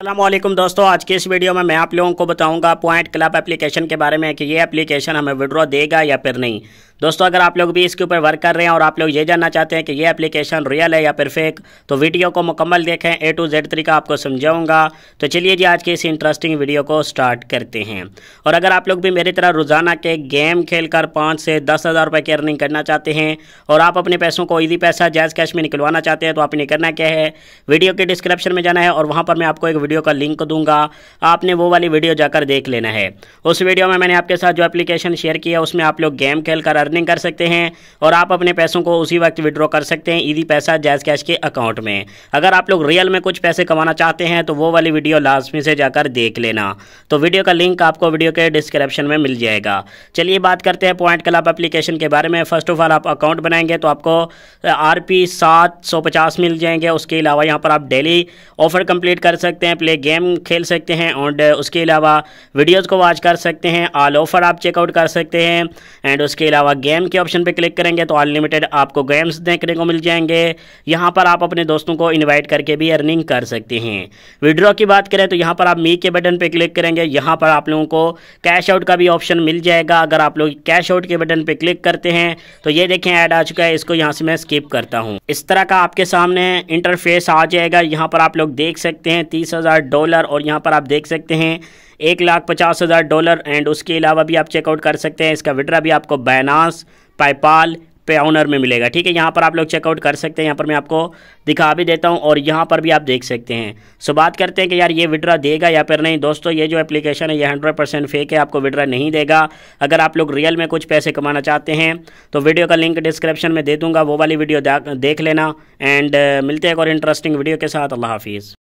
अल्लाह दोस्तों आज के इस वीडियो में मैं आप लोगों को बताऊंगा पॉइंट क्लब एप्लीकेशन के बारे में कि ये एप्लीकेशन हमें विड्रॉ देगा या फिर नहीं दोस्तों अगर आप लोग भी इसके ऊपर वर्क कर रहे हैं और आप लोग ये जानना चाहते हैं कि ये एप्लीकेशन रियल है या फिर फेक तो वीडियो को मुकम्मल देखें ए टू जेड तरीका आपको समझाऊंगा तो चलिए जी आज की इस इंटरेस्टिंग वीडियो को स्टार्ट करते हैं और अगर आप लोग भी मेरी तरह रोज़ाना के गेम खेल कर पाँच से दस हज़ार रुपये की अर्निंग करना चाहते हैं और आप अपने पैसों को ईजी पैसा जायज़ कैश में निकलवाना चाहते हैं तो आपने करना क्या है वीडियो के डिस्क्रिप्शन में जाना है और वहाँ पर मैं आपको एक वीडियो का लिंक दूंगा आपने वो वाली वीडियो जाकर देख लेना है उस वीडियो में मैंने आपके साथ जो एप्लीकेशन शेयर किया उसमें आप लोग गेम खेल कर अर्निंग कर सकते हैं और आप अपने पैसों को उसी वक्त विड्रॉ कर सकते हैं ईदी पैसा जैज कैश के अकाउंट में अगर आप लोग रियल में कुछ पैसे कमाना चाहते हैं तो वो वाली वीडियो लाजमी से जाकर देख लेना तो वीडियो का लिंक आपको वीडियो के डिस्क्रिप्शन में मिल जाएगा चलिए बात करते हैं पॉइंट क्लब एप्लीकेशन के बारे में फर्स्ट ऑफ ऑल आप अकाउंट बनाएंगे तो आपको आर पी सात सौ पचास मिल जाएंगे उसके अलावा यहाँ पर आप डेली ऑफर कंप्लीट कर सकते हैं हैं प्ले गेम खेल सकते हैं एंड uh, उसके अलावा वीडियोज़ को वॉच कर सकते हैं ऑल ऑफर आप चेकआउट कर सकते हैं एंड उसके अलावा गेम के ऑप्शन पर क्लिक करेंगे तो अनलिमिटेड आपको गेम्स देखने को मिल जाएंगे यहाँ पर आप अपने दोस्तों को इन्वाइट करके भी अर्निंग कर सकते हैं विड्रॉ की बात करें तो यहाँ पर आप मी के बटन पर क्लिक करेंगे यहाँ पर आप लोगों को कैश आउट का भी ऑप्शन मिल जाएगा अगर आप लोग कैश आउट के बटन पर क्लिक करते हैं तो ये देखें ऐड आ चुका है इसको यहाँ से मैं स्किप करता हूँ इस तरह का आपके सामने इंटरफेस आ जाएगा यहाँ पर आप लोग देख सकते हैं तीस हज़ार डॉलर और यहाँ पर आप देख सकते हैं एक लाख पचास हज़ार डॉलर एंड उसके अलावा भी आप चेकआउट कर सकते हैं इसका विड्रा भी आपको बैनास पाइपाल पे ऑनर में मिलेगा ठीक है यहाँ पर आप लोग चेकआउट कर सकते हैं यहाँ पर मैं आपको दिखा भी देता हूँ और यहाँ पर भी आप देख सकते हैं सो बात करते हैं कि यार ये विड्रा देगा या फिर नहीं दोस्तों ये जो एप्लीकेशन है ये 100 परसेंट फेक है आपको विड्रा नहीं देगा अगर आप लोग रियल में कुछ पैसे कमाना चाहते हैं तो वीडियो का लिंक डिस्क्रिप्शन में दे दूँगा वो वाली वीडियो देख लेना एंड मिलते हैं एक और इंटरेस्टिंग वीडियो के साथ अल्लाह हाफिज़